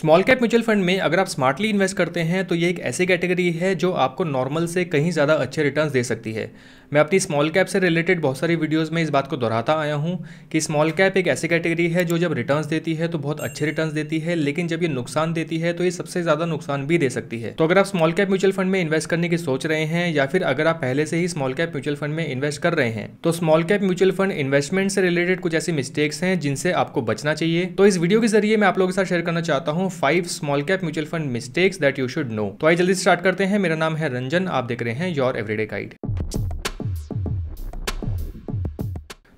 small cap mutual fund में अगर आप स्मार्टली इन्वेस्ट करते हैं तो ये एक ऐसी कैटेगरी है जो आपको नॉर्मल से कहीं ज़्यादा अच्छे रिटर्न्स दे सकती है मैं अपनी स्मॉल कैप से रिलेटेड बहुत सारी वीडियोस में इस बात को दोहराता आया हूँ कि स्मॉल कैप एक ऐसी कैटेगरी है जो जब रिटर्न्स देती है तो बहुत अच्छे रिटर्न्स देती है लेकिन जब ये नुकसान देती है तो ये सबसे ज़्यादा नुकसान भी दे सकती है तो अगर आप स्मॉल कैप म्यूचुअल फंड में इन्वेस्ट करने की सोच रहे हैं या फिर अगर आप पहले से ही स्मॉल कैप म्यूचुअल फंड में इन्वेस्ट कर रहे हैं तो small cap mutual fund investment से रिलेटेड कुछ ऐसी मिस्टेक्स हैं जिनसे आपको बचना चाहिए तो इस वीडियो के जरिए मैं आप लोगों के साथ शेयर करना चाहता हूँ five small cap mutual fund mistakes that you should know तो आई जल्दी स्टार्ट करते हैं मेरा नाम है रंजन आप देख रहे हैं योर एवरीडे गाइड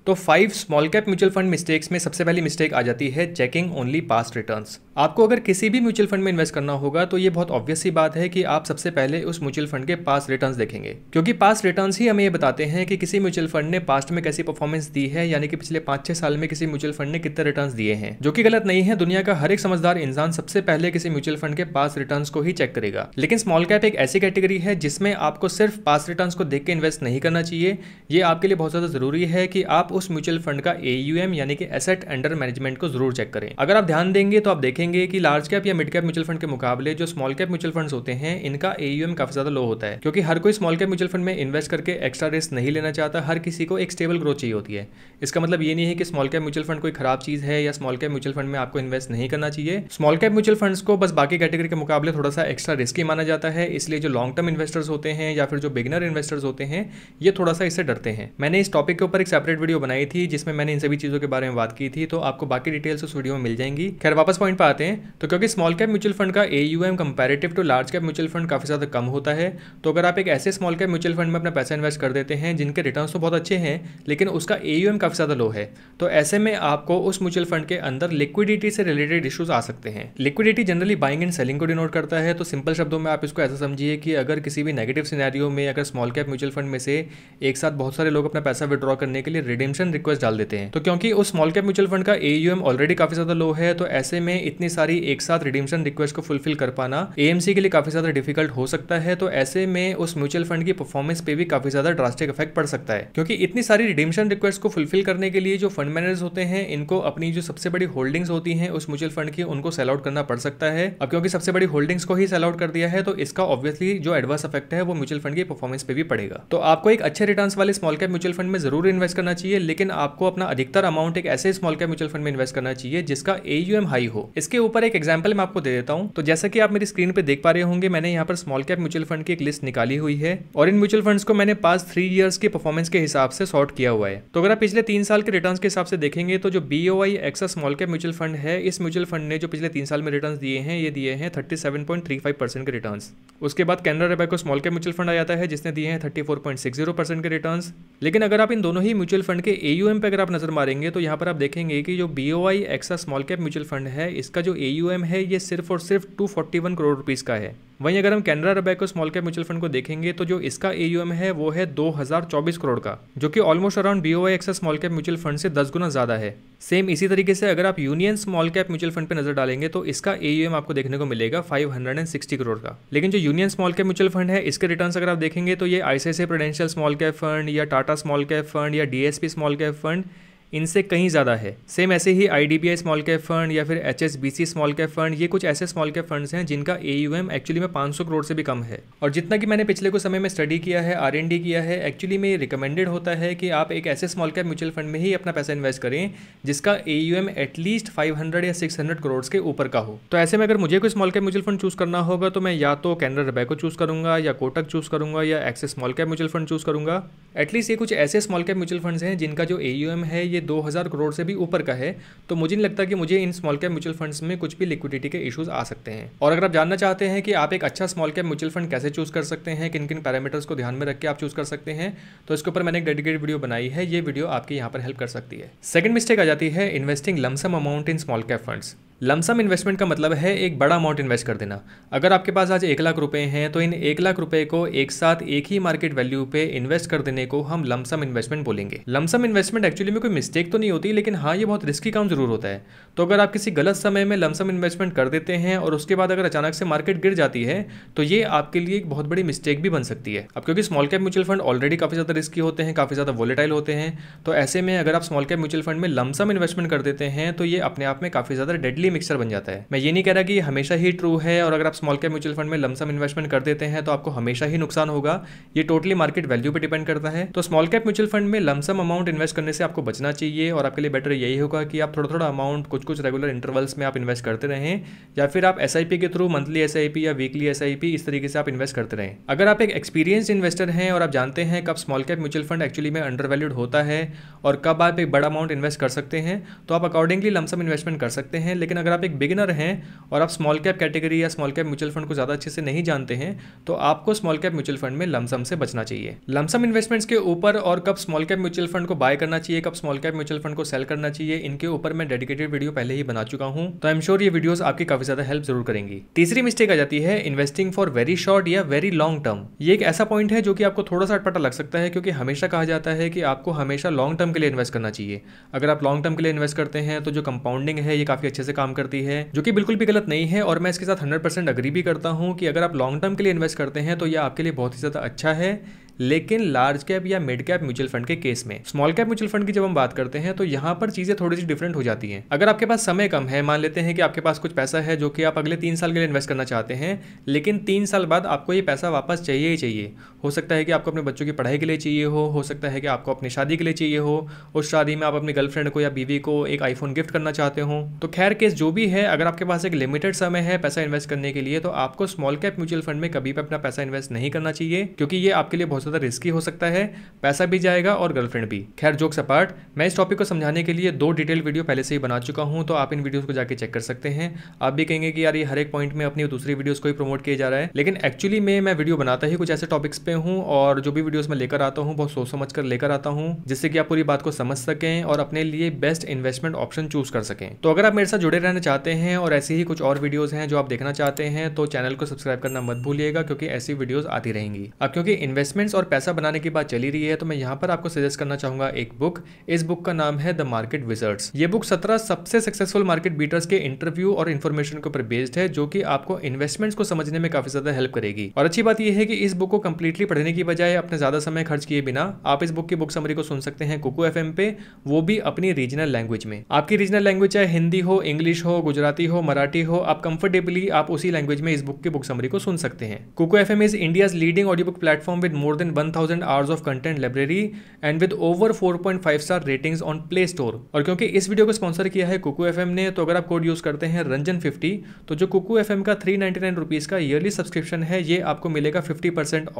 तो five small cap mutual fund mistakes में सबसे पहली मिस्टेक आ जाती है चेकिंग ओनली पास्ट रिटर्न्स आपको अगर किसी भी म्यूचुअल फंड में इन्वेस्ट करना होगा तो ये बहुत ऑब्वियस ही बात है कि आप सबसे पहले उस म्यूचुअल फंड के पास रिटर्न्स देखेंगे क्योंकि पास रिटर्न्स ही हमें ये बताते हैं कि किसी म्यूचुअल फंड ने पास्ट में कैसी परफॉर्मेंस दी है यानी कि पिछले पांच छह साल में किसी म्यूचुअल फंड ने कितने रिटर्न दिए हैं जो कि गलत नहीं है दुनिया का हर एक समझदार इंसान सबसे पहले किसी म्यूचुअल फंड के पास रिटर्न को ही चेक करेगा लेकिन स्मॉल कैप एक ऐसी कैटेगरी है जिसमें आपको सिर्फ पास रिटर्न को देख के इन्वेस्ट नहीं करना चाहिए ये आपके लिए बहुत ज्यादा जरूरी है कि आप उस म्यूचुअल फंड का एयूएम यानी कि एसेट अंडर मैनेजमेंट को जरूर चेक करें अगर आप ध्यान देंगे तो आप देखेंगे कि लार्ज कैप या मिड कैप म्यूचुअल फंड के मुकाबले जो स्मॉल कैप म्यूचुअल फंड होते हैं इनका एयूएम काफी ज्यादा लो होता है क्योंकि हर कोई स्मॉल कैप म्यूचुअल फंड में इन्वेस्ट करके एक्स्ट्रा रिस्क नहीं लेना चाहता हर किसी को एक स्टेबल ग्रोथ चाहिए होती है इसका मतलब ये नहीं है कि स्मॉल कैप म्यूचुअल फंड कोई खराब चीज है या स्मॉल कैप म्यूचुअल फंड में आपको इन्वेस्ट नहीं करना चाहिए स्मॉल कैप म्यूचुअल फंड को बस बाकी कैटेगरी के मुकाबले थोड़ा सा एक्स्ट्रा रिस्की माना जाता है इसलिए जो लॉन्ग टर्म इन्वेस्टर्स होते हैं या फिर जो बिगनर इन्वेस्टर्स होते हैं ये थोड़ा सा इससे डरते हैं मैंने इस टॉपिक के ऊपर एक सेपरेट वीडियो बनाई थी जिसमें मैंने इन सभी चीज़ों के बारे में बात की थी तो आपको बाकी डिटेल्स उस वीडियो में मिल जाएंगी खैर वापस पॉइंट पर आते हैं तो क्योंकि स्मॉल कैप म्यूचुअल फंड का AUM comparative to large cap mutual fund काफ़ी ज़्यादा कम होता है तो अगर आप एक ऐसे स्मॉल कैप म्यूचुअल फंड में अपना पैसा इन्वेस्ट कर देते हैं जिनके रिटर्न तो बहुत अच्छे हैं लेकिन उसका एयूएम काफ़ी ज़्यादा लो है तो ऐसे में आपको उस म्यूचुअल फंड के अंदर लिक्विडिटी से रिलेटेड इशूज़ आ सकते हैं liquidity generally buying and selling को डिनोट करता है तो सिंपल शब्दों में आप इसको ऐसा समझिए कि अगर किसी भी नेगेटिव सिनेरियो में अगर स्मॉल कैप म्यूचुअल फंड में से एक साथ बहुत सारे लोग अपना पैसा विड्रॉ करने के लिए रिडीम रिडेम्पशन रिक्वेस्ट डाल देते हैं तो क्योंकि उस स्मॉल कैप म्यूचुअल फंड का एयूएम ऑलरेडी काफी ज्यादा लो है तो ऐसे में इतनी सारी एक साथ रिडीमशन रिक्वेस्ट को फुलफिल कर पाना एएमसी के लिए काफी ज्यादा डिफिकल्ट हो सकता है तो ऐसे में उस म्यूचुअल फंड की परफॉर्मेंस पे भी काफी ज्यादा ड्रास्टिक इफेक्ट पड़ सकता है क्योंकि इतनी सारी रिडीमशन रिक्वेस्ट को फुलफिल करने के लिए जो फंड मैनेजर्स होते हैं इनको अपनी जो सबसे बड़ी होल्डिंग्स होती है उस म्यूचुअल फंड की उनको सेल आउट करना पड़ सकता है अब क्योंकि सबसे बड़ी होल्डिंग्स को ही सेल आउट कर दिया है तो इसका ऑब्वियसली जो एडवर्स इफेक्ट है वो म्यूचुअल फंड की परफॉर्मेंस पे भी पड़ेगा तो आपको एक अच्छे रिटर्न वाले स्मॉल कैप म्यूचुअल फंड में जरूर इन्वेस्ट करना चाहिए लेकिन आपको अपना अधिकतर अमाउंट एक ऐसे स्मॉल कैप म्यूचुअल फंड में इन्वेस्ट करना चाहिए जिसका एयूएम हाई हो इसके ऊपर एक एग्जाम्पल मैं आपको दे देता हूँ तो जैसा कि आप मेरी स्क्रीन पर देख पा रहे होंगे मैंने यहाँ पर स्मॉल कैप म्यूचुअल फंड की एक लिस्ट निकाली हुई है और इन म्यूचुअल फंड को मैंने पास थ्री ईयर्स के परफॉर्मेंस के हिसाब से शॉर्ट किया हुआ है तो अगर आप पिछले तीन साल के रिटर्न के हिसाब से देखेंगे तो जो B O I AXA small cap mutual fund है इस म्यूचुअल फंड ने जो पिछले तीन साल में रिटर्न दिए हैं ये दिए हैं thirty seven point three five percent के रिटर्न उसके बाद कैनरा को स्मॉल कैप म्यूचुअल फंड आ जाता है जिसने दिए हैं thirty four point six zero percent के रिटर्न लेकिन अगर आप इन दोनों ही म्यूचुअल फंड के के ए पे अगर आप नज़र मारेंगे तो यहाँ पर आप देखेंगे कि जो B O I AXA small cap mutual fund है इसका जो ए है ये सिर्फ और सिर्फ टू करोड़ रुपीज़ का है वहीं अगर हम Canara Robeco small cap mutual fund को देखेंगे तो जो इसका एयूएम है वो है 2024 करोड़ का जो कि almost around B O small cap mutual fund से दस गुना ज्यादा है सेम इसी तरीके से अगर आप Union small cap mutual fund पे नजर डालेंगे तो इसका एयूएम आपको देखने को मिलेगा 560 करोड़ का लेकिन जो Union small cap mutual fund है इसके रिटर्न्स अगर आप देखेंगे तो ये ICICI Prudential small cap fund या टाटा स्मॉल कैप फंड या डीएसपी स्मॉल कैप फंड इनसे कहीं ज़्यादा है सेम ऐसे ही आई स्मॉल कैप फंड या फिर एच स्मॉल कैप फंड ये कुछ ऐसे स्मॉल कैप फंड्स हैं जिनका ए एक्चुअली में 500 करोड़ से भी कम है और जितना कि मैंने पिछले कुछ समय में स्टडी किया है आर किया है एक्चुअली में रिकमेंडेड होता है कि आप एक ऐसे स्मॉल कैप म्यूचुअल फंड में ही अपना पैसा इन्वेस्ट करें जिसका ए एटलीस्ट हंड्रेड या हंड्रेड करोड़ के ऊपर का हो तो ऐसे में अगर मुझे कोई small cap mutual fund choose करना होगा तो मैं या तो कैनरा रबैको चूज करूंगा या कोटक चूज करूंगा या Axis small cap mutual fund choose करूंगा एटलीस्ट ये कुछ ऐसे स्मॉल कैप म्यूचुअल फंड्स हैं जिनका जो ए है ये दो हज़ार करोड़ से भी ऊपर का है तो मुझे नहीं लगता कि मुझे इन स्मॉल कैप म्यूचुअल फंड्स में कुछ भी लिक्विडिटी के इशूज आ सकते हैं और अगर आप जानना चाहते हैं कि आप एक अच्छा स्मॉल कैप म्यूचुअल फंड कैसे चूज कर सकते हैं किन किन पैरामीटर्स को ध्यान में रख के आप चूज कर सकते हैं तो इसके ऊपर मैंने एक डेडिकेट वीडियो बनाई है ये वीडियो आपकी यहाँ पर हेल्प कर सकती है सेकंड मिस्टेक आ जाती है investing lump sum amount in small cap funds lump sum investment का मतलब है एक बड़ा अमाउंट इन्वेस्ट कर देना अगर आपके पास आज एक लाख रुपए हैं तो इन एक लाख रुपए को एक साथ एक ही मार्केट वैल्यू पे इन्वेस्ट कर देने को हम लमसम इन्वेस्टमेंट बोलेंगे लमसम इन्वेस्टमेंट एक्चुअली में कोई मिस्टेक तो नहीं होती लेकिन हाँ ये बहुत रिस्की काम जरूर होता है तो अगर आप किसी गलत समय में लमसम इन्वेस्टमेंट कर देते हैं और उसके बाद अगर अचानक से मार्केट गिर जाती है तो ये आपके लिए एक बहुत बड़ी मिस्टेक भी बन सकती है अब क्योंकि small cap mutual fund already काफ़ी ज़्यादा रिस्की होते हैं काफ़ी ज़्यादा वोलेटाइल होते हैं तो ऐसे में अगर आप स्मॉल कैप म्यूचुअल फंड में लमसम इन्वेस्टमेंट कर देते हैं तो ये अपने आप में काफ़ी ज़्यादा डेडली मिक्सर बन जाता है मैं ये नहीं कह रहा कि हमेशा ही ट्रू है और अगर आप स्मॉल कैप म्यूचुअल फंड में लमसम इन्वेस्टमेंट कर देते हैं तो आपको हमेशा ही नुकसान होगा ये टोटली मार्केट वैल्यू पर डिपेंड करता है तो स्मॉल कैप म्यूचुअल फंड में लमसम अमाउंट इन्वेस्ट करने से आपको बचना चाहिए और आपके लिए बेटर यही होगा कि आप थोड़ा थोड़ा अमाउंट कुछ कुछ रेगुलर इंटरवल्स में आप इन्वेस्ट करते रहें या फिर आप एस के थ्रू मंथली एस या वीकली एस इस तरीके से आप इन्वेस्ट करते रहें अगर आप एक एक्सपीरियंस इन्वेस्टर हैं और आप जानते हैं कब small cap mutual fund actually में अंडर वैल्यूड होता है और कब आप एक बड़ा अमाउंट इन्वेस्ट कर सकते हैं तो आप अकॉर्डिंगली लमसम इन्वेस्टमेंट कर सकते हैं लेकिन अगर आप एक बिगिनर हैं और आप स्मॉल कैप कैटेगरी या स्मॉल कैप म्यूचुअल फंड को ज़्यादा अच्छे से नहीं जानते हैं तो आपको स्मॉल कैप म्यूचुअल फंड में लमसम से बचना चाहिए लमसम इन्वेस्टमेंट्स के ऊपर और कब स्मॉल कैप म्यूचुअल फंड को बाय करना चाहिए कब स्मॉल कैप म्यूचुअल फंड को सेल करना चाहिए इनके ऊपर मैं डेडिकेटेड वीडियो पहले ही बना चुका हूँ तो आई एम श्योर ये वीडियोज आपकी काफी ज्यादा हेल्प जरूर करेंगी तीसरी मिस्टेक आ जाती है इन्वेस्टिंग फॉर वेरी शॉर्ट या वेरी लॉन्ग टर्म ये एक ऐसा पॉइंट है जो कि आपको थोड़ा सा अटपटा लग सकता है क्योंकि हमेशा कहा जाता है कि आपको हमेशा लॉन्ग टर्म के लिए इन्वेस्ट करना चाहिए अगर आप लॉन्ग टर्म के लिए इन्वेस्ट करते हैं तो जो कंपाउंडिंग है ये काफी अच्छे से काम काम करती है जो कि बिल्कुल भी गलत नहीं है और मैं इसके साथ हंड्रेड परसेंट अग्री भी करता हूँ कि अगर आप लॉन्ग टर्म के लिए इन्वेस्ट करते हैं तो यह आपके लिए बहुत ही ज़्यादा अच्छा है लेकिन लार्ज कैप या मिड कैप म्यूचुअल फंड के केस में स्मॉल कैप म्यूचुअल फंड की जब हम बात करते हैं तो यहाँ पर चीजें थोड़ी सी डिफरेंट हो जाती हैं अगर आपके पास समय कम है मान लेते हैं कि आपके पास कुछ पैसा है जो कि आप अगले तीन साल के लिए इन्वेस्ट करना चाहते हैं लेकिन तीन साल बाद आपको ये पैसा वापस चाहिए ही चाहिए हो सकता है कि आपको अपने बच्चों की पढ़ाई के लिए चाहिए हो हो सकता है कि आपको अपनी शादी के लिए चाहिए हो उस शादी में आप अपनी गर्लफ्रेंड को या बीवी को एक आईफोन गिफ्ट करना चाहते हो तो खैर केस जो भी है अगर आपके पास एक लिमिटेड समय है पैसा इन्वेस्ट करने के लिए तो आपको स्मॉल कैप म्यूचुअल फंड में कभी भी अपना पैसा इन्वेस्ट नहीं करना चाहिए क्योंकि ये आपके लिए बहुत ज़्यादा रिस्की हो सकता है पैसा भी जाएगा और गर्लफ्रेंड भी खैर जोक्स अपार्ट मैं इस टॉपिक को समझाने के लिए दो डिटेल वीडियो पहले से ही बना चुका हूँ तो आप इन वीडियोज़ को जाकर चेक कर सकते हैं आप भी कहेंगे कि यार ये हर एक पॉइंट में अपनी दूसरी वीडियोज़ को ही प्रमोट किया जा रहा है लेकिन एक्चुअली में मैं वीडियो बनाता ही कुछ ऐसे टॉपिक्स पे हूँ और जो भी वीडियोज़ मैं लेकर आता हूँ बहुत सोच समझ कर लेकर आता हूँ जिससे कि आप पूरी बात को समझ सकें और अपने लिए बेस्ट इन्वेस्टमेंट ऑप्शन चूज कर सकें तो अगर आप मेरे साथ जुड़े रहना चाहते हैं और ऐसी ही कुछ और वीडियोज़ हैं जो आप देखना चाहते हैं तो चैनल को सब्सक्राइब करना मत भूलिएगा क्योंकि ऐसी वीडियोज़ आती रहेंगी अब क्योंकि इन्वेस्टमेंट्स और पैसा बनाने की बात चली रही है तो मैं यहाँ पर आपको सजेस्ट करना चाहूंगा एक बुक इस बुक का नाम है द मार्केट विजर्ट्स ये बुक सत्रह सबसे सक्सेसफुल मार्केट बीटर्स के इंटरव्यू और इन्फॉर्मेशन के ऊपर बेस्ड है जो कि आपको इन्वेस्टमेंट्स को समझने में काफी ज्यादा हेल्प करेगी और अच्छी बात यह है कि इस बुक को कंप्लीटली पढ़ने की बजाय अपने ज्यादा समय खर्च किए बिना आप इस बुक की बुक समरी को सुन सकते हैं कुकू एफ पे वो भी अपनी रीजनल लैंग्वेज में आपकी रीजनल लैंग्वेज चाहे हिंदी हो इंग्लिश हो गुजराती हो मराठी हो आप कंफर्टेबली आप उसी लैंग्वेज में इस बुक की बुक समरी को सुन सकते हैं Kuku F M is India leading audio book platform with more than 1000 hours of content library and with over 4.5 star ratings on Play Store और क्योंकि इस वीडियो को स्पॉन्सर किया है कुकू एफ ने तो अगर आप कोड यूज़ करते हैं रंजन फिफ्टी तो जो कुकू एफ का थ्री नाइन्टी का ईयरली सब्सक्रिप्शन है ये आपको मिलेगा फिफ्टी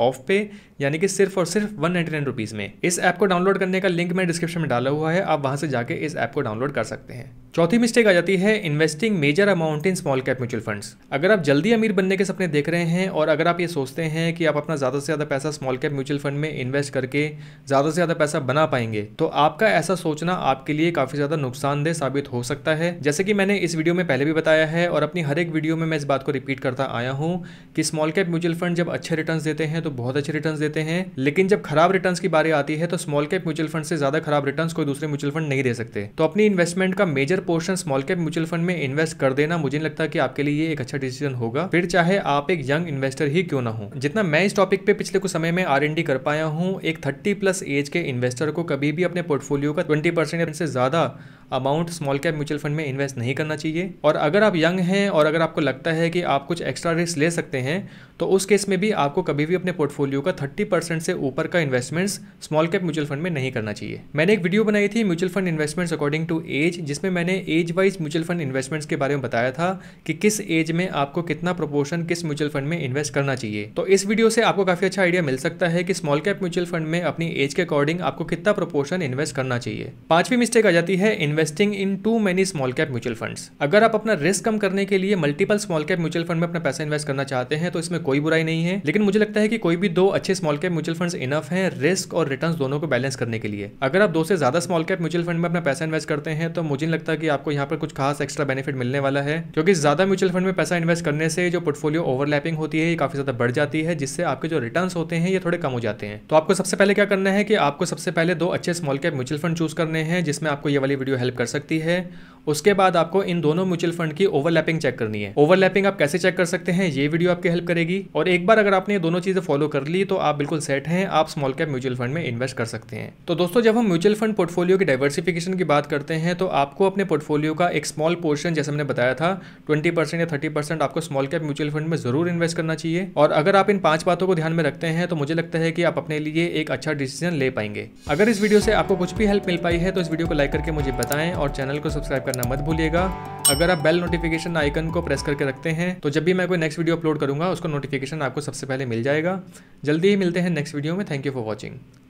ऑफ पे यानी कि सिर्फ और सिर्फ वन नाइन्टी में इस ऐप को डाउनलोड करने का लिंक मैं डिस्क्रिप्शन में डाला हुआ है आप वहां से जाके इस ऐप को डाउनलोड कर सकते हैं चौथी मिस्टेक आ जाती है investing major amount in small cap mutual funds अगर आप जल्दी अमीर बनने के सपने देख रहे हैं और अगर आप ये सोचते हैं कि आप अपना ज़्यादा से ज़्यादा पैसा स्मॉल कैप म्यूचुअल फंड में इन्वेस्ट करके ज़्यादा से ज़्यादा पैसा बना पाएंगे तो आपका ऐसा सोचना आपके लिए काफ़ी ज़्यादा नुकसानदेह साबित हो सकता है जैसे कि मैंने इस वीडियो में पहले भी बताया है और अपनी हर एक वीडियो में मैं इस बात को रिपीट करता आया हूँ कि स्मॉल कैप म्यूचुअल फंड जब अच्छे रिटर्न देते हैं तो बहुत अच्छे रिटर्न देते हैं लेकिन जब खराब रिटर्न की बारी आती है तो स्मॉल कैप म्यूचुअल फंड से ज़्यादा खराब रिटर्न कोई दूसरे म्यूचुअल फंड नहीं दे सकते तो अपनी इन्वेस्टमेंट का major portion small cap mutual fund में इन्वेस्ट कर देना मुझे नहीं लगता कि आपके लिए एक अच्छा डिसीजन होगा फिर चाहे आप एक यंग इन्वेस्टर ही क्यों ना हो जितना मैं इस टॉपिक पे पिछले कुछ समय में आर डी कर पाया हूँ एक थर्टी प्लस एज के इन्वेस्टर को कभी भी अपने पोर्टफोलियो का ट्वेंटी परसेंट से ज़्यादा amount small cap mutual fund में इन्वेस्ट नहीं करना चाहिए और अगर आप यंग हैं और अगर आपको लगता है कि आप कुछ एक्स्ट्रा रिस्क ले सकते हैं तो उस केस में भी आपको कभी भी अपने पोर्टफोलियो का थर्टी परसेंट से ऊपर का investments small cap mutual fund में नहीं करना चाहिए मैंने एक वीडियो बनाई थी mutual fund investments according to age जिसमें मैंने age wise mutual fund investments के बारे में बताया था कि किस एज में आपको कितना प्रोपोर्शन किस म्यूचुअल फंड में इन्वेस्ट करना चाहिए तो इस वीडियो से आपको काफी अच्छा आइडिया मिल सकता है कि स्मॉल कैप म्यूचुअल फंड में अपनी एज के अकॉर्डिंग आपको कितना प्रोपोर्शन इन्वेस्ट करना चाहिए पांचवी मिस्टेक आ जाती है invest investing in too many small cap mutual funds अगर आप अपना रिस्क कम करने के लिए multiple small cap mutual fund में अपना पैसा इन्वेस्ट करना चाहते हैं तो इसमें कोई बुराई नहीं है लेकिन मुझे लगता है कि कोई भी दो अच्छे small cap mutual fund enough है रिस्क और रिटर्न दोनों को बैलेंस करने के लिए अगर आप दो से ज्यादा स्मॉल कैप म्यूचुअल फंड में अपना पैसा इन्वेस्ट करते हैं तो मुझे नहीं लगता कि आपको यहाँ पर कुछ खास एक्स्ट्रा बेनिफिट मिलने वाला है क्योंकि ज्यादा म्यूचुअल फंड में पैसा इन्वेस्ट करने से जो पोर्टफोलियो ओवरलैपिंग होती है ये काफी ज्यादा बढ़ जाती है जिससे आपके जो रिटर्न होते हैं ये थोड़े कम हो जाते हैं तो आपको सबसे पहले क्या करना है कि आपको सबसे पहले दो अच्छे small cap mutual fund choose करने हैं जिसमें आपको ये वाली वीडियो हेल्प हेल्प कर सकती है उसके बाद आपको इन दोनों म्यूचुअल फंड की ओवरलैपिंग चेक करनी है ओवरलैपिंग आप कैसे चेक कर सकते हैं ये वीडियो आपकी हेल्प करेगी और एक बार अगर आपने दोनों चीजें फॉलो कर ली तो आप बिल्कुल सेट हैं आप स्मॉल कैप म्यूचुअल फंड में इन्वेस्ट कर सकते हैं तो दोस्तों जब हम म्यूचुअल फंड पोर्टफोलियो की डाइवर्सिफिकेशन की बात करते हैं तो आपको अपने पोर्टफोलियो का एक स्मॉल पोर्शन जैसे हमने बताया था ट्वेंटी परसेंट या थर्टी परसेंट आपको स्मॉल कैप म्यूचुअल फंड में जरूर इन्वेस्ट करना चाहिए और अगर आप इन पांच बातों को ध्यान में रखते हैं तो मुझे लगता है कि आप अपने लिए एक अच्छा डिसीजन ले पाएंगे अगर इस वीडियो से आपको कुछ भी हेल्प मिल पाई है तो इस वीडियो को लाइक करके मुझे बताएं और चैनल को सब्सक्राइब करना मत भूलिएगा अगर आप बेल नोटिफिकेशन आइकन को प्रेस करके रखते हैं तो जब भी मैं कोई नेक्स्ट वीडियो अपलोड करूंगा उसका नोटिफिकेशन आपको सबसे पहले मिल जाएगा जल्दी ही मिलते हैं नेक्स्ट वीडियो में थैंक यू फॉर वॉचिंग